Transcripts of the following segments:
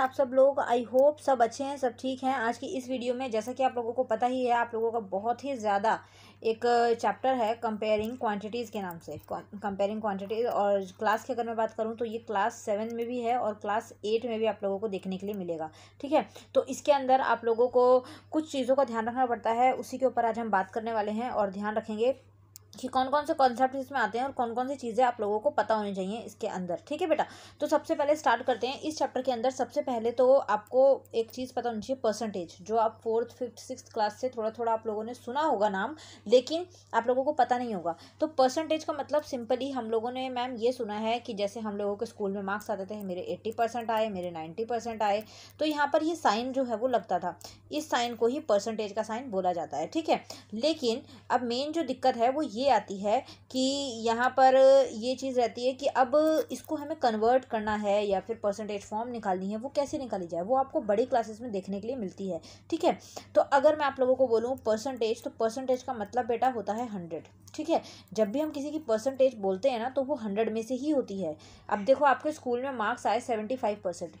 आप सब लोग आई होप सब अच्छे हैं सब ठीक हैं आज की इस वीडियो में जैसा कि आप लोगों को पता ही है आप लोगों का बहुत ही ज़्यादा एक चैप्टर uh, है कंपेयरिंग क्वांटिटीज़ के नाम से कंपेयरिंग क्वांटिटीज़ और क्लास की अगर मैं बात करूं तो ये क्लास सेवन में भी है और क्लास एट में भी आप लोगों को देखने के लिए मिलेगा ठीक है तो इसके अंदर आप लोगों को कुछ चीज़ों का ध्यान रखना पड़ता है उसी के ऊपर आज हम बात करने वाले हैं और ध्यान रखेंगे कि कौन कौन से कॉन्सेप्ट इसमें आते हैं और कौन कौन सी चीज़ें आप लोगों को पता होनी चाहिए इसके अंदर ठीक है बेटा तो सबसे पहले स्टार्ट करते हैं इस चैप्टर के अंदर सबसे पहले तो आपको एक चीज़ पता होनी चाहिए परसेंटेज जो आप फोर्थ फिफ्थ सिक्स क्लास से थोड़ा थोड़ा आप लोगों ने सुना होगा नाम लेकिन आप लोगों को पता नहीं होगा तो परसेंटेज का मतलब सिंपली हम लोगों ने मैम ये सुना है कि जैसे हम लोगों के स्कूल में मार्क्स आते थे मेरे एट्टी परसेंट आए मेरे नाइन्टी परसेंट आए तो यहाँ पर ये साइन जो है वो लगता था इस साइन को ही परसेंटेज का साइन बोला जाता है ठीक है लेकिन अब मेन जो दिक्कत है वो ये आती है कि यहाँ पर ये चीज़ रहती है कि अब इसको हमें कन्वर्ट करना है या फिर परसेंटेज फॉर्म निकालनी है वो कैसे निकाली जाए वो आपको बड़ी क्लासेस में देखने के लिए मिलती है ठीक है तो अगर मैं आप लोगों को बोलूँ परसेंटेज तो परसेंटेज का मतलब बेटा होता है हंड्रेड ठीक है जब भी हम किसी की परसेंटेज बोलते हैं ना तो वो हंड्रेड में से ही होती है अब देखो आपके स्कूल में मार्क्स आए सेवेंटी फाइव परसेंट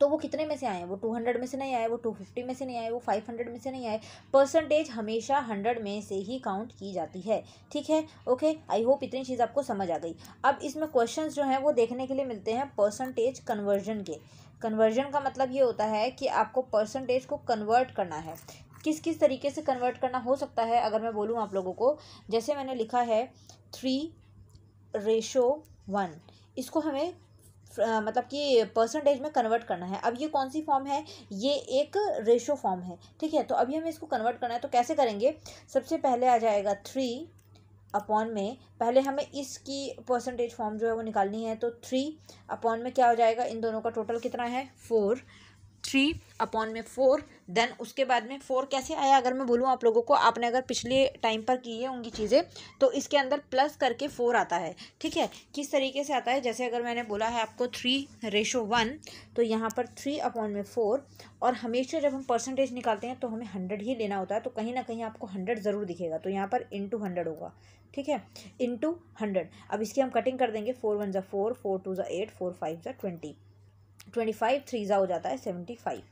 तो वो कितने में से आए वो टू हंड्रेड में से नहीं आए वो टू फिफ्टी में से नहीं आए वो फाइव हंड्रेड में से नहीं आए परसेंटेज हमेशा हंड्रेड में से ही काउंट की जाती है ठीक है ओके आई होप इतनी चीज़ आपको समझ आ गई अब इसमें क्वेश्चन जो हैं वो देखने के लिए मिलते हैं परसेंटेज कन्वर्जन के कन्वर्जन का मतलब ये होता है कि आपको परसेंटेज को कन्वर्ट करना है किस किस तरीके से कन्वर्ट करना हो सकता है अगर मैं बोलूँ आप लोगों को जैसे मैंने लिखा है थ्री रेशो वन इसको हमें मतलब कि परसेंटेज में कन्वर्ट करना है अब ये कौन सी फॉर्म है ये एक रेशो फॉर्म है ठीक है तो अभी हमें इसको कन्वर्ट करना है तो कैसे करेंगे सबसे पहले आ जाएगा थ्री अपॉन में पहले हमें इसकी परसेंटेज फॉर्म जो है वो निकालनी है तो थ्री अपॉन में क्या हो जाएगा इन दोनों का टोटल कितना है फोर थ्री अपॉन में फोर देन उसके बाद में फोर कैसे आया अगर मैं बोलूँ आप लोगों को आपने अगर पिछले टाइम पर किए होंगी चीज़ें तो इसके अंदर प्लस करके फोर आता है ठीक है किस तरीके से आता है जैसे अगर मैंने बोला है आपको थ्री रेशो वन तो यहाँ पर थ्री अपॉन में फोर और हमेशा जब हम परसेंटेज निकालते हैं तो हमें हंड्रेड ही लेना होता है तो कहीं ना कहीं आपको हंड्रेड ज़रूर दिखेगा तो यहाँ पर इन टू हंड्रेड होगा ठीक है इन टू हंड्रेड अब इसकी हम कटिंग कर देंगे फोर वन ज़ा फोर फोर टू ज़ा एट फोर फाइव ज़ा ट्वेंटी ट्वेंटी फाइव थ्री ज़ा हो जाता है सेवेंटी फाइव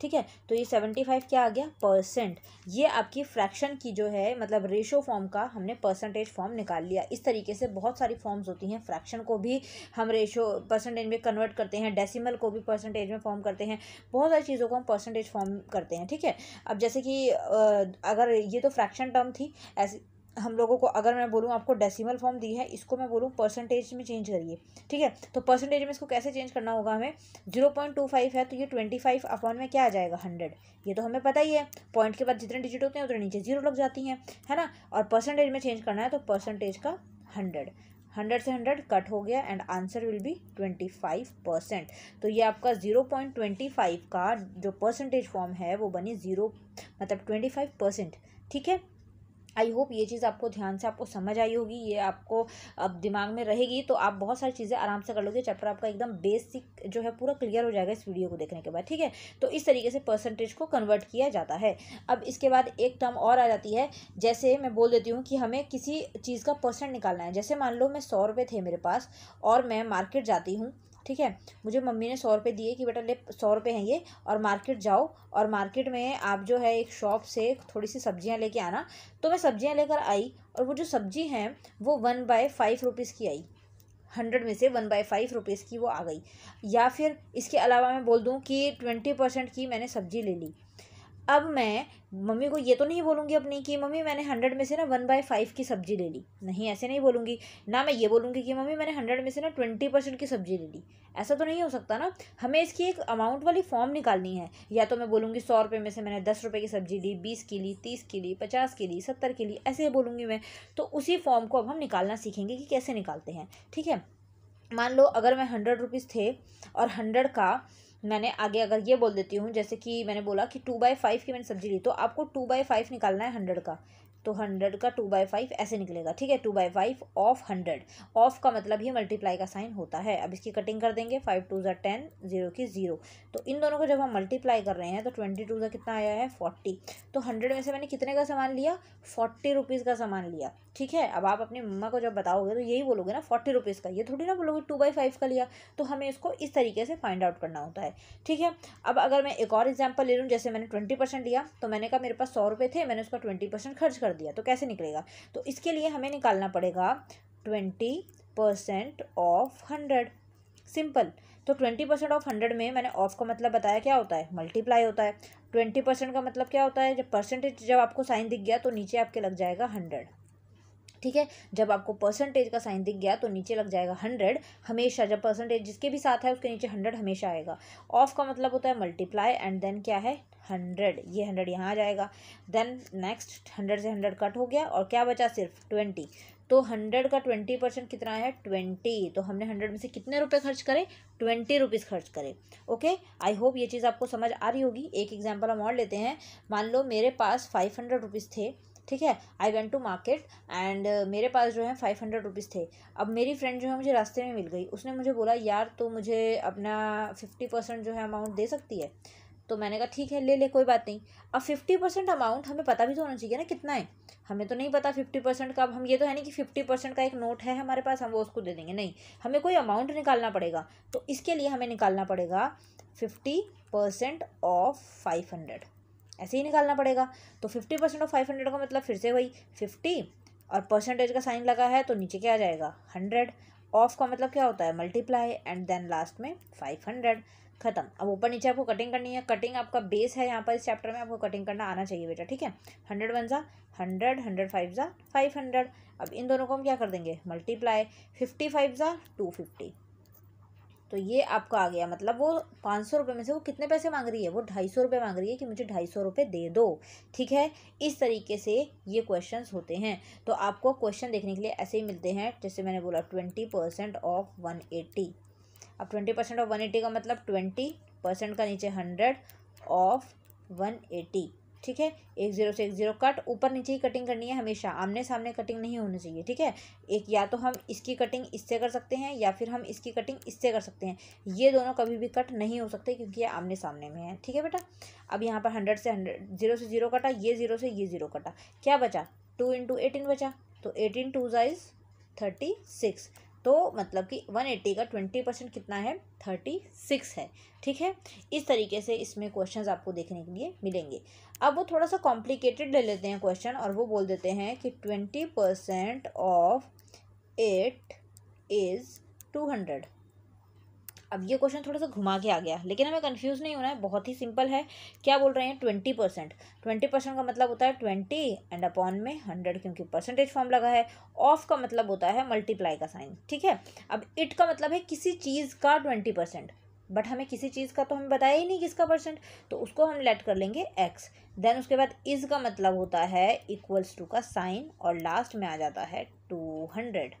ठीक है तो ये सेवेंटी फाइव क्या आ गया परसेंट ये आपकी फ्रैक्शन की जो है मतलब रेशो फॉर्म का हमने परसेंटेज फॉर्म निकाल लिया इस तरीके से बहुत सारी फॉर्म्स होती हैं फ्रैक्शन को भी हम रेशो परसेंटेज में कन्वर्ट करते हैं डेसिमल को भी परसेंटेज में फॉर्म करते हैं बहुत सारी चीज़ों को हम परसेंटेज फॉर्म करते हैं ठीक है अब जैसे कि अगर ये तो फ्रैक्शन टर्म थी ऐसी हम लोगों को अगर मैं बोलूँ आपको डेसिमल फॉर्म दी है इसको मैं बोलूँ परसेंटेज में चेंज करिए ठीक है तो परसेंटेज में इसको कैसे चेंज करना होगा हमें जीरो पॉइंट टू फाइव है तो ये ट्वेंटी फाइव अपॉन में क्या आ जाएगा हंड्रेड ये तो हमें पता ही है पॉइंट के बाद जितने डिजिट होते हैं उतने नीचे जीरो लग जाती हैं है ना और परसेंटेज में चेंज करना है तो परसेंटेज का हंड्रेड हंड्रेड से हंड्रेड कट हो गया and answer will be twenty five percent तो ये आपका ज़ीरो पॉइंट ट्वेंटी फाइव का जो परसेंटेज फॉर्म है वो बनी ज़ीरो मतलब ट्वेंटी फाइव परसेंट ठीक है आई होप ये चीज़ आपको ध्यान से आपको समझ आई होगी ये आपको अब दिमाग में रहेगी तो आप बहुत सारी चीज़ें आराम से कर लोगे चैप्टर आपका एकदम बेसिक जो है पूरा क्लियर हो जाएगा इस वीडियो को देखने के बाद ठीक है तो इस तरीके से परसेंटेज को कन्वर्ट किया जाता है अब इसके बाद एक टर्म और आ जाती है जैसे मैं बोल देती हूँ कि हमें किसी चीज़ का परसेंट निकालना है जैसे मान लो मैं सौ रुपये थे मेरे पास और मैं मार्केट जाती हूँ ठीक है मुझे मम्मी ने सौ रुपये दिए कि बेटा ले सौ रुपये हैं ये और मार्केट जाओ और मार्केट में आप जो है एक शॉप से थोड़ी सी सब्जियाँ लेके आना तो मैं सब्जियाँ लेकर आई और वो जो सब्जी हैं वो वन बाय फाइव रुपीज़ की आई हंड्रेड में से वन बाई फाइव रुपीज़ की वो आ गई या फिर इसके अलावा मैं बोल दूँ कि ट्वेंटी परसेंट की मैंने सब्ज़ी ले ली अब मैं मम्मी को ये तो नहीं बोलूँगी अपनी कि मम्मी मैंने हंड्रेड में से ना वन बाई फाइव की सब्ज़ी ले ली नहीं ऐसे नहीं बोलूँगी ना मैं ये बोलूँगी कि मम्मी मैंने हंड्रेड में से ना ट्वेंटी परसेंट की सब्ज़ी ले ली ऐसा तो नहीं हो सकता ना हमें इसकी एक अमाउंट वाली फॉर्म निकालनी है या तो मैं बोलूँगी सौ रुपये में से मैंने दस रुपये की सब्ज़ी ली बीस की ली तीस की ली पचास की ली सत्तर की ली ऐसे बोलूँगी मैं तो उसी फॉर्म को अब हम निकालना सीखेंगे कि कैसे निकालते हैं ठीक है मान लो अगर मैं हंड्रेड रुपीज़ थे और हंड्रेड का मैंने आगे अगर ये बोल देती हूँ जैसे कि मैंने बोला कि टू बाई फाइव की मैंने सब्जी ली तो आपको टू बाई फाइव निकालना है हंड्रेड का तो हंड्रेड का टू बाई फाइव ऐसे निकलेगा ठीक है two by five of hundred of का मतलब ही मल्टीप्लाई का साइन होता है अब इसकी कटिंग कर देंगे फाइव टू ज़ा टेन जीरो की ज़ीरो तो इन दोनों को जब हम मल्टीप्लाई कर रहे हैं तो ट्वेंटी टू ज़ा कितना आया है फोर्टी तो हंड्रेड में से मैंने कितने का सामान लिया फोर्टी रुपीज़ का सामान लिया ठीक है अब आप अपनी मम्मा को जब बताओगे तो यही बोलोगे ना फोर्टी रुपीज़ का ये थोड़ी ना बोलोगे टू बाई फाइव का लिया तो हमें इसको इस तरीके से फाइंड आउट करना होता है ठीक है अब अगर मैं एक और एग्जाम्पल ले लूँ जैसे मैंने ट्वेंटी परसेंट लिया तो मैंने कहा मेरे पास सौ रुपये थे मैंने उसका ट्वेंटी परसेंट खर्च कर दिया तो कैसे निकलेगा तो इसके लिए हमें निकालना पड़ेगा twenty percent of hundred simple तो ट्वेंटी परसेंट ऑफ हंड्रेड में मैंने ऑफ का मतलब बताया क्या होता है मल्टीप्लाई होता है ट्वेंटी परसेंट का मतलब क्या होता है जब परसेंटेज जब आपको साइन दिख गया तो नीचे आपके लग जाएगा हंड्रेड ठीक है जब आपको परसेंटेज का साइन दिख गया तो नीचे लग जाएगा हंड्रेड हमेशा जब परसेंटेज जिसके भी साथ है उसके नीचे हंड्रेड हमेशा आएगा ऑफ का मतलब होता है मल्टीप्लाई एंड देन क्या है हंड्रेड ये हंड्रेड यहाँ आ जाएगा देन नेक्स्ट हंड्रेड से हंड्रेड कट हो गया और क्या बचा सिर्फ ट्वेंटी तो हंड्रेड का ट्वेंटी परसेंट कितना है ट्वेंटी तो हमने हंड्रेड में से कितने रुपए खर्च करें ट्वेंटी रुपीज़ खर्च करें ओके आई होप ये चीज़ आपको समझ आ रही होगी एक एग्जाम्पल हम और लेते हैं मान लो मेरे पास फाइव हंड्रेड रुपीज़ थे ठीक है I went to market and मेरे पास जो है फाइव हंड्रेड रुपीज़ थे अब मेरी फ्रेंड जो है मुझे रास्ते में मिल गई उसने मुझे बोला यार तो मुझे अपना फिफ्टी परसेंट जो है अमाउंट दे सकती है तो मैंने कहा ठीक है ले ले कोई बात नहीं अब फिफ्टी परसेंट अमाउंट हमें पता भी तो होना चाहिए ना कितना है हमें तो नहीं पता फिफ्टी परसेंट का अब हम ये तो है नहीं कि फिफ्टी परसेंट का एक नोट है हमारे पास हम वो उसको दे देंगे नहीं हमें कोई अमाउंट निकालना पड़ेगा तो इसके लिए हमें निकालना पड़ेगा fifty percent of five hundred ऐसे ही निकालना पड़ेगा तो fifty percent of five hundred का मतलब फिर से वही फिफ्टी और परसेंटेज का साइन लगा है तो नीचे क्या आ जाएगा हंड्रेड ऑफ का मतलब क्या होता है मल्टीप्लाई एंड देन लास्ट में फाइव हंड्रेड खत्म अब ऊपर नीचे आपको कटिंग करनी है कटिंग आपका बेस है यहाँ पर इस चैप्टर में आपको कटिंग करना आना चाहिए बेटा ठीक है हंड्रेड वन ज़ा हंड्रेड हंड्रेड फाइव ज़ा फाइव हंड्रेड अब इन दोनों को हम क्या कर देंगे मल्टीप्लाई फिफ्टी फाइव ज़ा टू फिफ्टी तो ये आपका आ गया मतलब वो पाँच सौ रुपये में से वो कितने पैसे मांग रही है वो ढाई सौ रुपये मांग रही है कि मुझे ढाई सौ रुपये दे दो ठीक है इस तरीके से ये क्वेश्चन होते हैं तो आपको क्वेश्चन देखने के लिए ऐसे ही मिलते हैं जैसे मैंने बोला twenty percent of one eighty अब twenty percent of one eighty का मतलब ट्वेंटी परसेंट का नीचे हंड्रेड ऑफ वन एटी ठीक है एक ज़ीरो से एक ज़ीरो कट ऊपर नीचे ही कटिंग करनी है हमेशा आमने सामने कटिंग नहीं होनी चाहिए ठीक है एक या तो हम इसकी कटिंग इससे कर सकते हैं या फिर हम इसकी कटिंग इससे कर सकते हैं ये दोनों कभी भी कट नहीं हो सकते क्योंकि ये आमने सामने में है ठीक है बेटा अब यहाँ पर हंड्रेड से हंड्रेड जीरो से ज़ीरो कटा ये ज़ीरो से ये ज़ीरो कटा क्या बचा टू इंटू एटीन बचा तो एटीन टू ज़ाइज़ थर्टी सिक्स तो मतलब कि वन एट्टी का ट्वेंटी परसेंट कितना है थर्टी सिक्स है ठीक है इस तरीके से इसमें क्वेश्चन आपको देखने के लिए मिलेंगे अब वो थोड़ा सा कॉम्प्लिकेटेड ले लेते हैं क्वेश्चन और वो बोल देते हैं कि twenty percent of eight is two hundred अब ये क्वेश्चन थोड़ा सा घुमा के आ गया लेकिन हमें कन्फ्यूज़ नहीं होना है बहुत ही सिंपल है क्या बोल रहे हैं ट्वेंटी परसेंट ट्वेंटी परसेंट का मतलब होता है ट्वेंटी एंड अपॉन में हंड्रेड क्योंकि परसेंटेज फॉर्म लगा है ऑफ का मतलब होता है मल्टीप्लाई का साइन ठीक है अब इट का मतलब है किसी चीज़ का ट्वेंटी परसेंट बट हमें किसी चीज़ का तो हमें बताया ही नहीं किसका परसेंट तो उसको हम लेट कर लेंगे एक्स देन उसके बाद इज का मतलब होता है इक्वल्स टू का साइन और लास्ट में आ जाता है टू हंड्रेड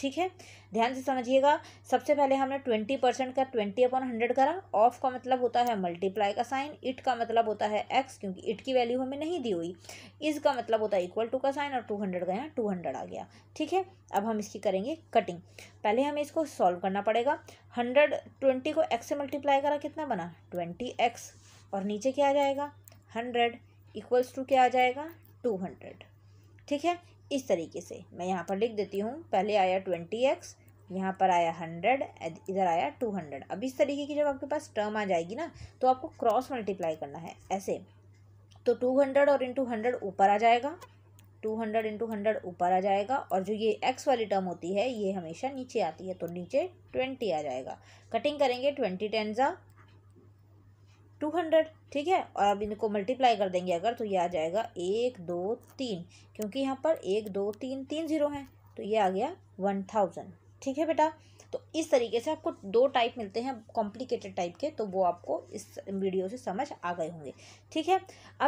ठीक है ध्यान से समझिएगा सबसे पहले हमने ट्वेंटी परसेंट का ट्वेंटी अपॉन हंड्रेड करा ऑफ का मतलब होता है मल्टीप्लाई का साइन इट का मतलब होता है एक्स क्योंकि इट की वैल्यू हमें नहीं दी हुई इस का मतलब होता है इक्वल टू का साइन और टू हंड्रेड का यहाँ टू हंड्रेड आ गया ठीक है अब हम इसकी करेंगे कटिंग पहले हमें इसको सॉल्व करना पड़ेगा हंड्रेड ट्वेंटी को एक्स से मल्टीप्लाई करा कितना बना ट्वेंटी एक्स और नीचे क्या आ जाएगा हंड्रेड इक्वल्स टू क्या आ जाएगा टू हंड्रेड ठीक है इस तरीके से मैं यहाँ पर लिख देती हूँ पहले आया ट्वेंटी एक्स यहाँ पर आया हंड्रेड इधर आया टू हंड्रेड अब इस तरीके की जब आपके पास टर्म आ जाएगी ना तो आपको क्रॉस मल्टीप्लाई करना है ऐसे तो टू हंड्रेड और इंटू हंड्रेड ऊपर आ जाएगा टू हंड्रेड इंटू हंड्रेड ऊपर आ जाएगा और जो ये एक्स वाली टर्म होती है ये हमेशा नीचे आती है तो नीचे ट्वेंटी आ जाएगा कटिंग करेंगे ट्वेंटी टेन ज़ा टू हंड्रेड ठीक है और अब इनको मल्टीप्लाई कर देंगे अगर तो ये आ जाएगा एक दो तीन क्योंकि यहाँ पर एक दो तीन तीन जीरो हैं तो ये आ गया वन थाउजेंड ठीक है बेटा तो इस तरीके से आपको दो टाइप मिलते हैं कॉम्प्लिकेटेड टाइप के तो वो आपको इस वीडियो से समझ आ गए होंगे ठीक है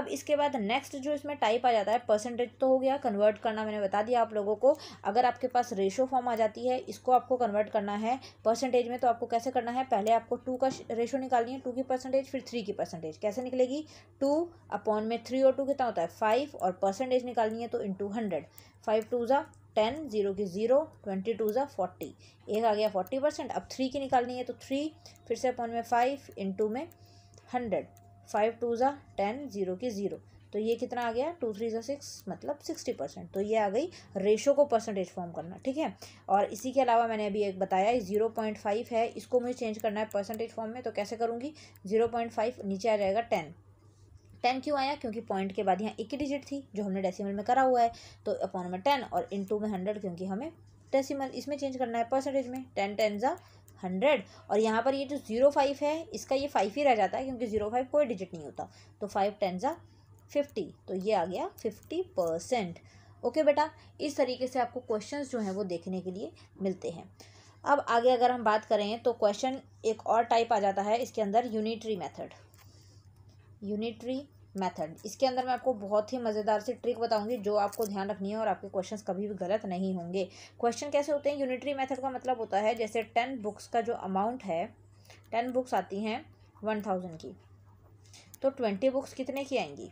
अब इसके बाद नेक्स्ट जो इसमें टाइप आ जाता है परसेंटेज तो हो गया कन्वर्ट करना मैंने बता दिया आप लोगों को अगर आपके पास रेशो फॉर्म आ जाती है इसको आपको कन्वर्ट करना है परसेंटेज में तो आपको कैसे करना है पहले आपको टू का रेशो निकालनी है टू की परसेंटेज फिर थ्री की परसेंटेज कैसे निकलेगी टू अपॉन में थ्री और टू कितना होता है फाइव और परसेंटेज निकालनी है तो इंटू हंड्रेड फाइव टू ज़ा टेन जीरो की ज़ीरो ट्वेंटी टू ज़ा फोर्टी एक आ गया फोर्टी परसेंट अब थ्री की निकालनी है तो थ्री फिर से अपन में फाइव इन टू में हंड्रेड फाइव टू ज़ा टेन ज़ीरो की ज़ीरो तो ये कितना आ गया टू थ्री ज़ा सिक्स मतलब सिक्सटी परसेंट तो ये आ गई रेशो को परसेंटेज फॉर्म करना ठीक है और इसी के अलावा मैंने अभी एक बताया ज़ीरो पॉइंट फाइव है इसको मुझे चेंज करना है परसेंटेज फॉर्म में तो कैसे करूँगी ज़ीरो पॉइंट फाइव नीचे आ जाएगा टेन टेन क्यों आया क्योंकि पॉइंट के बाद यहाँ एक ही डिजिट थी जो हमने डेसिमल में करा हुआ है तो अपॉन में टेन और इन टू में हंड्रेड क्योंकि हमें डेसिमल इसमें चेंज करना है परसेंटेज में टेन टेन ज़ा हंड्रेड और यहाँ पर ये जो जीरो फाइव है इसका ये फाइव ही रह जाता है क्योंकि जीरो फाइव कोई डिजिट नहीं होता तो फाइव टेन ज़ा फिफ्टी तो ये आ गया फिफ्टी परसेंट ओके बेटा इस तरीके से आपको क्वेश्चंस जो हैं वो देखने के लिए मिलते हैं अब आगे अगर हम बात करें तो क्वेश्चन एक और टाइप आ जाता है इसके अंदर यूनिटरी मैथड यूनिट्री मेथड इसके अंदर मैं आपको बहुत ही मज़ेदार सी ट्रिक बताऊंगी जो आपको ध्यान रखनी है और आपके क्वेश्चन कभी भी गलत नहीं होंगे क्वेश्चन कैसे होते हैं यूनिटरी मेथड का मतलब होता है जैसे टेन बुक्स का जो अमाउंट है टेन बुक्स आती हैं वन थाउजेंड की तो ट्वेंटी बुक्स कितने की आएंगी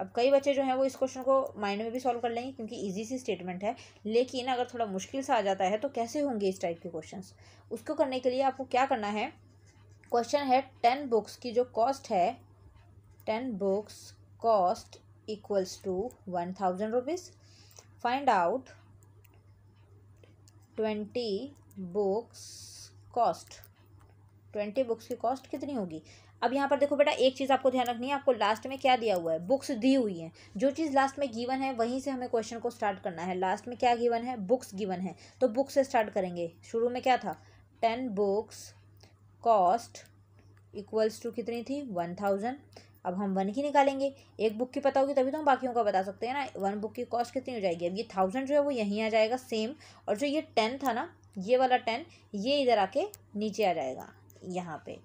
अब कई बच्चे जो हैं वो इस क्वेश्चन को माइंड में भी सॉल्व कर लेंगे क्योंकि ईजी सी स्टेटमेंट है लेकिन अगर थोड़ा मुश्किल से आ जाता है तो कैसे होंगे इस टाइप के क्वेश्चन उसको करने के लिए आपको क्या करना है क्वेश्चन है टेन बुक्स की जो कॉस्ट है ten books cost equals to one thousand rupees find out twenty books cost twenty books की कॉस्ट कितनी होगी अब यहाँ पर देखो बेटा एक चीज़ आपको ध्यान रखनी है आपको लास्ट में क्या दिया हुआ है बुक्स दी हुई हैं जो चीज़ लास्ट में गिवन है वहीं से हमें क्वेश्चन को स्टार्ट करना है लास्ट में क्या गिवन है बुक्स गिवन है तो बुक्स से स्टार्ट करेंगे शुरू में क्या था ten books cost equals to कितनी थी वन थाउजेंड अब हम वन की निकालेंगे एक बुक की पता होगी तभी तो हम बाकियों का बता सकते हैं ना वन बुक की कॉस्ट कितनी हो जाएगी अब ये थाउजेंड जो है वो यहीं आ जाएगा सेम और जो ये टेन था ना ये वाला टेन ये इधर आके नीचे आ जाएगा यहाँ पे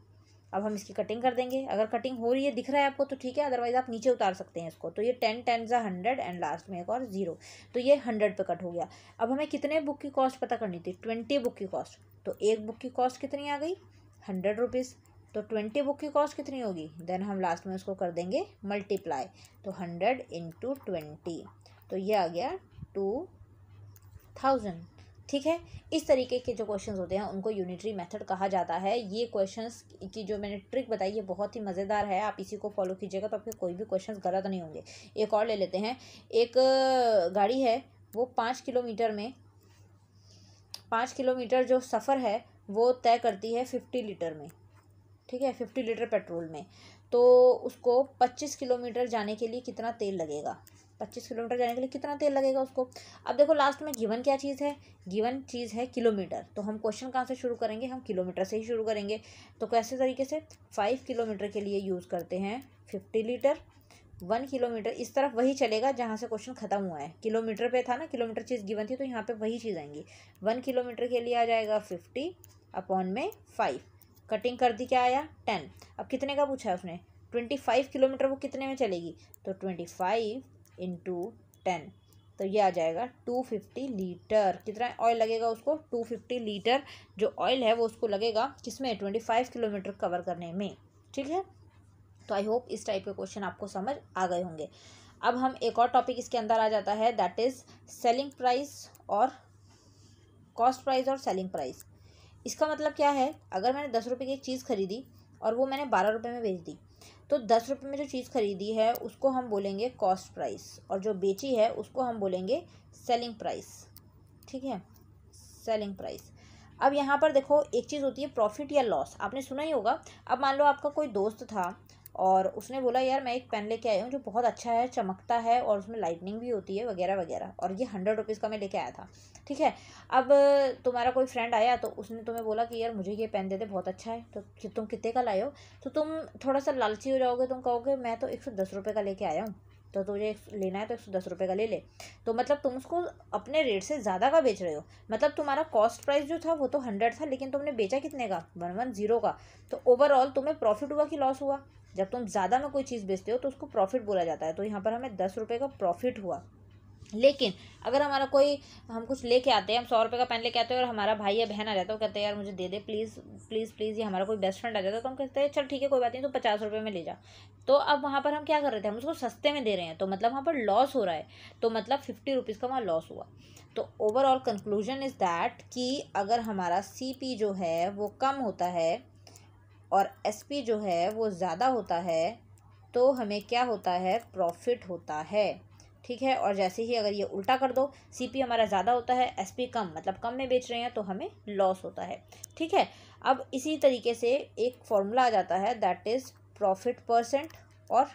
अब हम इसकी कटिंग कर देंगे अगर कटिंग हो रही है दिख रहा है आपको तो ठीक है अदरवाइज आप नीचे उतार सकते हैं इसको तो ये टेन टेन ज़ा हंड्रेड एंड लास्ट में एक और ज़ीरो तो ये हंड्रेड पे कट हो गया अब हमें कितने बुक की कॉस्ट पता करनी थी ट्वेंटी बुक की कॉस्ट तो एक बुक की कॉस्ट कितनी आ गई हंड्रेड रुपीज़ तो ट्वेंटी बुक की कॉस्ट कितनी होगी देन हम लास्ट में उसको कर देंगे मल्टीप्लाई तो हंड्रेड इंटू ट्वेंटी तो ये आ गया टू थाउजेंड ठीक है इस तरीके के जो क्वेश्चंस होते हैं उनको यूनिटरी मेथड कहा जाता है ये क्वेश्चंस की जो मैंने ट्रिक बताई ये बहुत ही मज़ेदार है आप इसी को फॉलो कीजिएगा तो आपके कोई भी क्वेश्चंस गलत नहीं होंगे एक और ले लेते हैं एक गाड़ी है वो पाँच किलोमीटर में पाँच किलोमीटर जो सफ़र है वो तय करती है फिफ्टी लीटर में ठीक है फिफ्टी लीटर पेट्रोल में तो उसको पच्चीस किलोमीटर जाने के लिए कितना तेल लगेगा पच्चीस किलोमीटर जाने के लिए कितना तेल लगेगा उसको अब देखो लास्ट में गिवन क्या चीज़ है गिवन चीज़ है किलोमीटर तो हम क्वेश्चन कहाँ से शुरू करेंगे हम किलोमीटर से ही शुरू करेंगे तो कैसे तरीके से फाइव किलोमीटर के लिए यूज़ करते हैं फिफ्टी लीटर वन किलोमीटर इस तरफ वही चलेगा जहाँ से क्वेश्चन खत्म हुआ है किलोमीटर पे था ना किलोमीटर चीज़ गिवन थी तो यहाँ पे वही चीज़ आएंगी वन किलोमीटर के लिए आ जाएगा फिफ्टी अपॉन में फाइव कटिंग कर दी क्या आया टेन अब कितने का पूछा है उसने ट्वेंटी फाइव किलोमीटर वो कितने में चलेगी तो ट्वेंटी फाइव इंटू टेन तो ये आ जाएगा टू फिफ्टी लीटर कितना ऑयल लगेगा उसको टू फिफ्टी लीटर जो ऑयल है वो उसको लगेगा किसमें ट्वेंटी फाइव किलोमीटर कवर करने में ठीक है तो आई होप इस टाइप के क्वेश्चन आपको समझ आ गए होंगे अब हम एक और टॉपिक इसके अंदर आ जाता है दैट इज़ सेलिंग प्राइस और कॉस्ट प्राइस और सेलिंग प्राइस इसका मतलब क्या है अगर मैंने दस रुपये की एक चीज़ खरीदी और वो मैंने बारह रुपये में बेच दी तो दस रुपये में जो चीज़ खरीदी है उसको हम बोलेंगे कॉस्ट प्राइस और जो बेची है उसको हम बोलेंगे सेलिंग प्राइस ठीक है सेलिंग प्राइस अब यहाँ पर देखो एक चीज़ होती है प्रॉफिट या लॉस आपने सुना ही होगा अब मान लो आपका कोई दोस्त था और उसने बोला यार मैं एक पेन लेके आया हूँ जो बहुत अच्छा है चमकता है और उसमें लाइटनिंग भी होती है वगैरह वगैरह और ये हंड्रेड रुपीज़ का मैं लेके आया था ठीक है अब तुम्हारा कोई फ्रेंड आया तो उसने तुम्हें बोला कि यार मुझे ये पेन दे दे बहुत अच्छा है तो कि तुम कितने का लाए हो तो तुम थोड़ा सा लालची हो जाओगे तुम कहोगे मैं तो एक सौ दस रुपये का लेके आया हूँ तो तुझे लेना है तो एक सौ दस रुपये का ले ले तो मतलब तुम उसको अपने रेट से ज़्यादा का बेच रहे हो मतलब तुम्हारा कॉस्ट प्राइस जो था वो तो हंड्रेड था लेकिन तुमने बेचा कितने का वन वन ज़ीरो का तो ओवरऑल तुम्हें प्रॉफिट हुआ कि लॉस हुआ जब तुम ज़्यादा में कोई चीज़ बेचते हो तो उसको प्रॉफिट बोला जाता है तो यहाँ पर हमें दस रुपये का प्रॉफिट हुआ लेकिन अगर हमारा कोई हम कुछ लेके आते हैं हम सौ रुपये का पेन लेके आते हैं और हमारा भाई या बहन आ जाता है वो कहते हैं यार मुझे दे दे प्लीज़ प्लीज़ प्लीज़ ये हमारा कोई बेस्ट फ्रेंड आ जाता है तो हम कहते हैं चल ठीक है कोई बात नहीं तो पचास रुपये में ले जा तो अब वहाँ पर हम क्या कर रहे थे हम उसको सस्ते में दे रहे हैं तो मतलब वहाँ पर लॉस हो रहा है तो मतलब फिफ्टी रुपीज़ का वहाँ लॉस हुआ तो ओवरऑल कंक्लूजन इज़ दैट कि अगर हमारा सी जो है वो कम होता है और एसपी जो है वो ज़्यादा होता है तो हमें क्या होता है प्रॉफिट होता है ठीक है और जैसे ही अगर ये उल्टा कर दो सीपी हमारा ज़्यादा होता है एसपी कम मतलब कम में बेच रहे हैं तो हमें लॉस होता है ठीक है अब इसी तरीके से एक फॉर्मूला आ जाता है दैट इज़ प्रॉफिट परसेंट और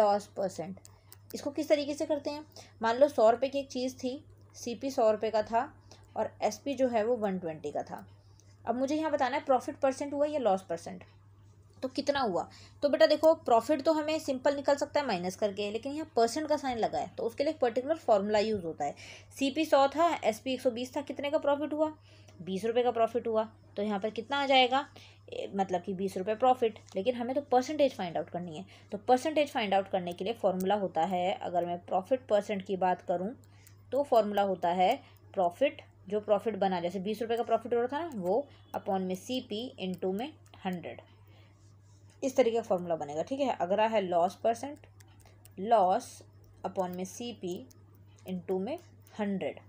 लॉस परसेंट इसको किस तरीके से करते हैं मान लो सौ रुपये की एक चीज़ थी सी पी सौ रुपये का था और एस पी जो है वो वन ट्वेंटी का था अब मुझे यहाँ बताना है प्रॉफिट परसेंट हुआ या लॉस परसेंट तो कितना हुआ तो बेटा देखो प्रॉफिट तो हमें सिंपल निकल सकता है माइनस करके लेकिन यहाँ परसेंट का साइन लगा है तो उसके लिए एक पर्टिकुलर फॉर्मूला यूज़ होता है सी पी सौ था एस पी एक सौ बीस था कितने का प्रॉफिट हुआ बीस रुपये का प्रॉफिट हुआ तो यहाँ पर कितना आ जाएगा मतलब कि बीस रुपये प्रॉफिट लेकिन हमें तो परसेंटेज फाइंड आउट करनी है तो परसेंटेज फाइंड आउट करने के लिए फॉर्मूला होता है अगर मैं प्रॉफिट परसेंट की बात करूँ तो फॉर्मूला होता है प्रॉफिट जो प्रॉफिट बना जैसे बीस रुपये का प्रॉफिट हो रहा था ना वो अपॉन में सी पी इन टू में हंड्रेड इस तरीके का फॉर्मूला बनेगा ठीक है अगर है लॉस परसेंट लॉस अपॉन में सी पी इंटू में हंड्रेड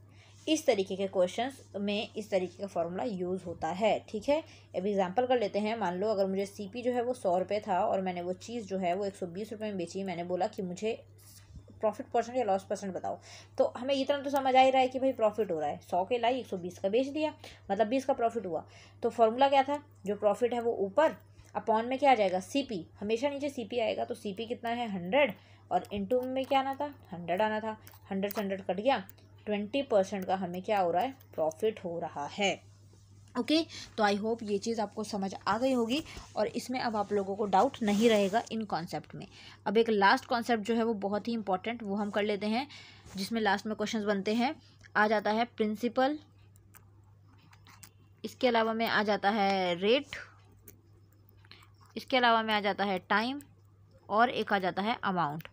इस तरीके के क्वेश्चंस में इस तरीके का फॉर्मूला यूज़ होता है ठीक है अब एग्जांपल कर लेते हैं मान लो अगर मुझे सीपी जो है वो सौ रुपये था और मैंने वो चीज़ जो है वो एक सौ बीस रुपये में बेची मैंने बोला कि मुझे प्रॉफिट परसेंट या लॉस परसेंट बताओ तो हमें इतना तो समझ आ ही रहा है कि भाई प्रॉफिट हो रहा है सौ के लाई एक सौ बीस का बेच दिया मतलब बीस का प्रॉफिट हुआ तो फॉर्मूला क्या था जो प्रॉफिट है वो ऊपर अपॉन में क्या आ जाएगा सी हमेशा नीचे सी आएगा तो सी कितना है हंड्रेड और इंटू में क्या आना था हंड्रेड आना था हंड्रेड से हंड्रेड कट गया ट्वेंटी परसेंट का हमें क्या हो रहा है प्रॉफिट हो रहा है ओके okay, तो आई होप ये चीज़ आपको समझ आ गई होगी और इसमें अब आप लोगों को डाउट नहीं रहेगा इन कॉन्सेप्ट में अब एक लास्ट कॉन्सेप्ट जो है वो बहुत ही इंपॉर्टेंट वो हम कर लेते हैं जिसमें लास्ट में क्वेश्चन बनते हैं आ जाता है प्रिंसिपल इसके अलावा में आ जाता है रेट इसके अलावा में आ जाता है टाइम और एक आ जाता है अमाउंट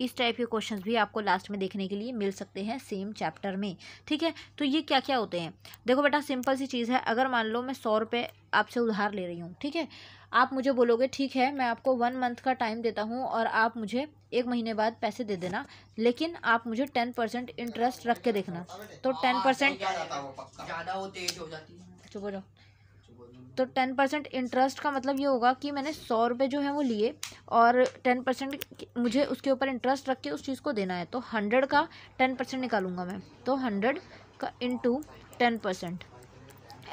इस टाइप के क्वेश्चंस भी आपको लास्ट में देखने के लिए मिल सकते हैं सेम चैप्टर में ठीक है तो ये क्या क्या होते हैं देखो बेटा सिंपल सी चीज़ है अगर मान लो मैं सौ रुपये आपसे उधार ले रही हूँ ठीक है आप मुझे बोलोगे ठीक है मैं आपको वन मंथ का टाइम देता हूँ और आप मुझे एक महीने बाद पैसे दे देना लेकिन आप मुझे टेन परसेंट इंटरेस्ट रख के देखना तो टेन परसेंट ज़्यादा हो हो जाती है चुप हो जाओ तो टेन परसेंट इंटरेस्ट का मतलब ये होगा कि मैंने सौ रुपये जो है वो लिए और टेन परसेंट मुझे उसके ऊपर इंटरेस्ट रख के उस चीज़ को देना है तो हंड्रेड का टेन परसेंट निकालूंगा मैं तो हंड्रेड का इंटू टेन परसेंट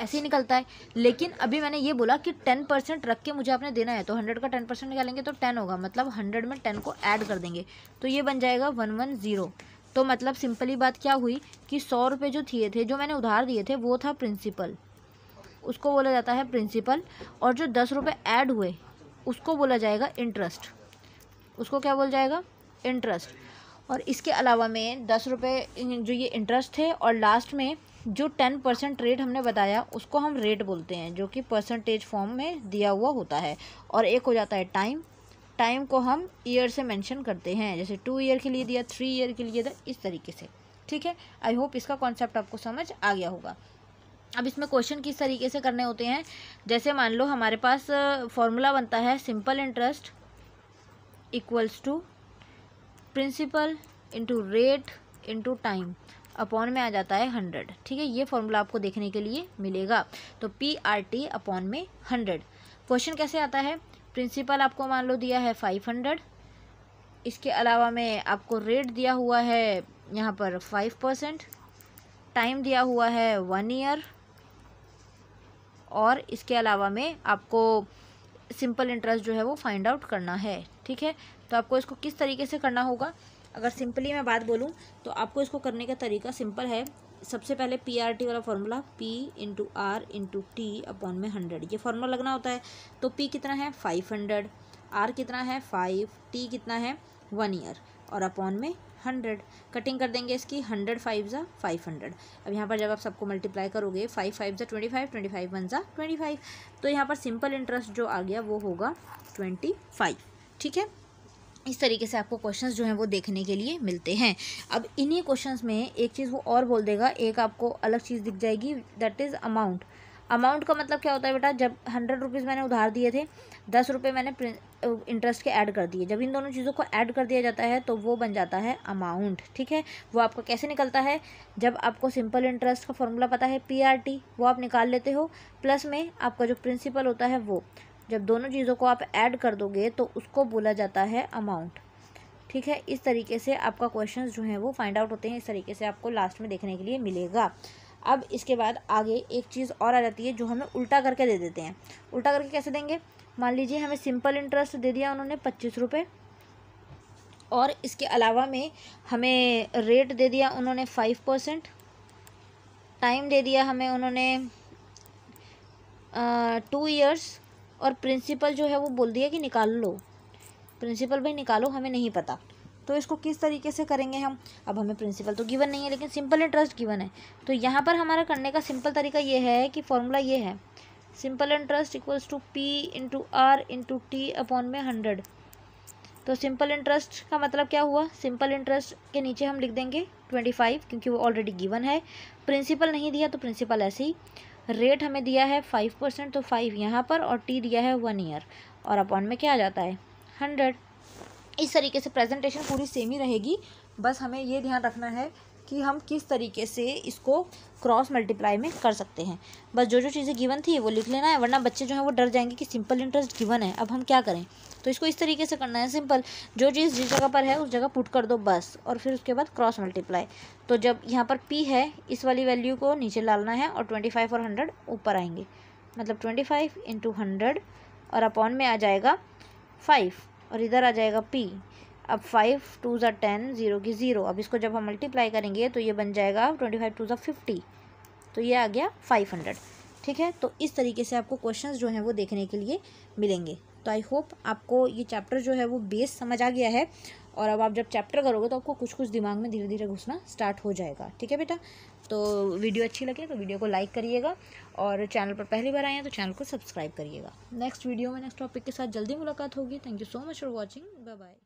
ऐसे ही निकलता है लेकिन अभी मैंने ये बोला कि टेन परसेंट रख के मुझे आपने देना है तो हंड्रेड का टेन परसेंट निकालेंगे तो टेन होगा मतलब हंड्रेड में टेन को ऐड कर देंगे तो ये बन जाएगा वन वन ज़ीरो तो मतलब सिंपली बात क्या हुई कि सौ रुपये जो थिए थे जो मैंने उधार दिए थे वो था प्रिंसिपल उसको बोला जाता है प्रिंसिपल और जो दस रुपये ऐड हुए उसको बोला जाएगा इंटरेस्ट उसको क्या बोला जाएगा इंटरेस्ट और इसके अलावा में दस रुपये जो ये इंटरेस्ट थे और लास्ट में जो टेन परसेंट रेट हमने बताया उसको हम रेट बोलते हैं जो कि परसेंटेज फॉर्म में दिया हुआ होता है और एक हो जाता है टाइम टाइम को हम ईयर से मेंशन करते हैं जैसे टू ईयर के लिए दिया थ्री ईयर के लिए दिया इस तरीके से ठीक है आई होप इसका कॉन्सेप्ट आपको समझ आ गया होगा अब इसमें क्वेश्चन किस तरीके से करने होते हैं जैसे मान लो हमारे पास फॉर्मूला बनता है simple interest equals to principal into rate into time upon में आ जाता है हंड्रेड ठीक है ये फॉर्मूला आपको देखने के लिए मिलेगा तो पी आर टी अपॉन में हंड्रेड क्वेश्चन कैसे आता है प्रिंसिपल आपको मान लो दिया है फाइव हंड्रेड इसके अलावा में आपको रेट दिया हुआ है यहाँ पर फाइव परसेंट टाइम दिया हुआ है वन ईयर और इसके अलावा में आपको सिंपल इंटरेस्ट जो है वो फाइंड आउट करना है ठीक है तो आपको इसको किस तरीके से करना होगा अगर सिंपली मैं बात बोलूँ तो आपको इसको करने का तरीका सिंपल है सबसे पहले पी आर टी वाला formula P into R into T upon में हंड्रेड ये फॉर्मूला लगना होता है तो पी कितना है फाइव हंड्रेड आर कितना है फाइव टी कितना है वन ईयर और अपॉन में हंड्रेड कटिंग कर देंगे इसकी हंड्रेड फाइव ज़ा फाइव हंड्रेड अब यहाँ पर जब आप सबको मल्टीप्लाई करोगे फाइव फाइव ज़ा twenty five twenty five one ज़ा ट्वेंटी फाइव तो यहाँ पर सिंपल इंटरेस्ट जो आ गया वो होगा ट्वेंटी फाइव ठीक है इस तरीके से आपको क्वेश्चंस जो हैं वो देखने के लिए मिलते हैं अब इन्हीं क्वेश्चंस में एक चीज़ वो और बोल देगा एक आपको अलग चीज़ दिख जाएगी दैट इज़ अमाउंट अमाउंट का मतलब क्या होता है बेटा जब हंड्रेड रुपीज़ मैंने उधार दिए थे दस रुपये मैंने इंटरेस्ट के ऐड कर दिए जब इन दोनों चीज़ों को ऐड कर दिया जाता है तो वो बन जाता है अमाउंट ठीक है वो आपका कैसे निकलता है जब आपको सिंपल इंटरेस्ट का फॉर्मूला पता है पी वो आप निकाल लेते हो प्लस में आपका जो प्रिंसिपल होता है वो जब दोनों चीज़ों को आप ऐड कर दोगे तो उसको बोला जाता है अमाउंट ठीक है इस तरीके से आपका क्वेश्चन जो है वो फाइंड आउट होते हैं इस तरीके से आपको लास्ट में देखने के लिए मिलेगा अब इसके बाद आगे एक चीज़ और आ जाती है जो हमें उल्टा करके दे देते हैं उल्टा करके कैसे देंगे मान लीजिए हमें सिंपल इंटरेस्ट दे दिया उन्होंने पच्चीस रुपये और इसके अलावा में हमें रेट दे दिया उन्होंने फाइव परसेंट टाइम दे दिया हमें उन्होंने टू ईयर्स और प्रिंसिपल जो है वो बोल दिया कि निकाल लो प्रिंसिपल भाई निकालो हमें नहीं पता तो इसको किस तरीके से करेंगे हम अब हमें प्रिंसिपल तो गिवन नहीं है लेकिन सिंपल इंटरेस्ट गिवन है तो यहाँ पर हमारा करने का सिंपल तरीका ये है कि फॉर्मूला ये है simple interest equals to P into R into T upon में हंड्रेड तो सिंपल इंटरेस्ट का मतलब क्या हुआ सिंपल इंटरेस्ट के नीचे हम लिख देंगे ट्वेंटी फाइव क्योंकि वो ऑलरेडी गिवन है प्रिंसिपल नहीं दिया तो प्रिंसिपल ऐसे ही रेट हमें दिया है फाइव परसेंट तो फाइव यहाँ पर और टी दिया है वन ईयर और अपॉन में क्या आ जाता है हंड्रेड इस तरीके से प्रेजेंटेशन पूरी सेम ही रहेगी बस हमें ये ध्यान रखना है कि हम किस तरीके से इसको क्रॉस मल्टीप्लाई में कर सकते हैं बस जो जो चीज़ें गिवन थी वो लिख लेना है वरना बच्चे जो हैं वो डर जाएंगे कि सिंपल इंटरेस्ट गिवन है अब हम क्या करें तो इसको इस तरीके से करना है सिंपल जो चीज़ जिस जगह पर है उस जगह पुट कर दो बस और फिर उसके बाद क्रॉस मल्टीप्लाई तो जब यहाँ पर पी है इस वाली वैल्यू को नीचे डालना है और ट्वेंटी फाइव और हंड्रेड ऊपर आएंगे मतलब ट्वेंटी फाइव इंटू हंड्रेड और अपॉन में आ जाएगा फाइव और इधर आ जाएगा पी अब फाइव टू ज़ा टेन ज़ीरो की ज़ीरो अब इसको जब हम मल्टीप्लाई करेंगे तो ये बन जाएगा ट्वेंटी फाइव टू ज़ा फिफ्टी तो ये आ गया फाइव हंड्रेड ठीक है तो इस तरीके से आपको क्वेश्चंस जो हैं वो देखने के लिए मिलेंगे तो आई होप आपको ये चैप्टर जो है वो बेस समझ आ गया है और अब आप जब चैप्टर करोगे तो आपको कुछ कुछ दिमाग में धीरे धीरे घुसना स्टार्ट हो जाएगा ठीक है बेटा तो वीडियो अच्छी लगे तो वीडियो को लाइक करिएगा और चैनल पर पहली बार आए हैं तो चैनल को सब्सक्राइब करिएगा नेक्स्ट वीडियो में नेक्स्ट टॉपिक के साथ जल्दी मुलाकात होगी thank you so much for watching bye bye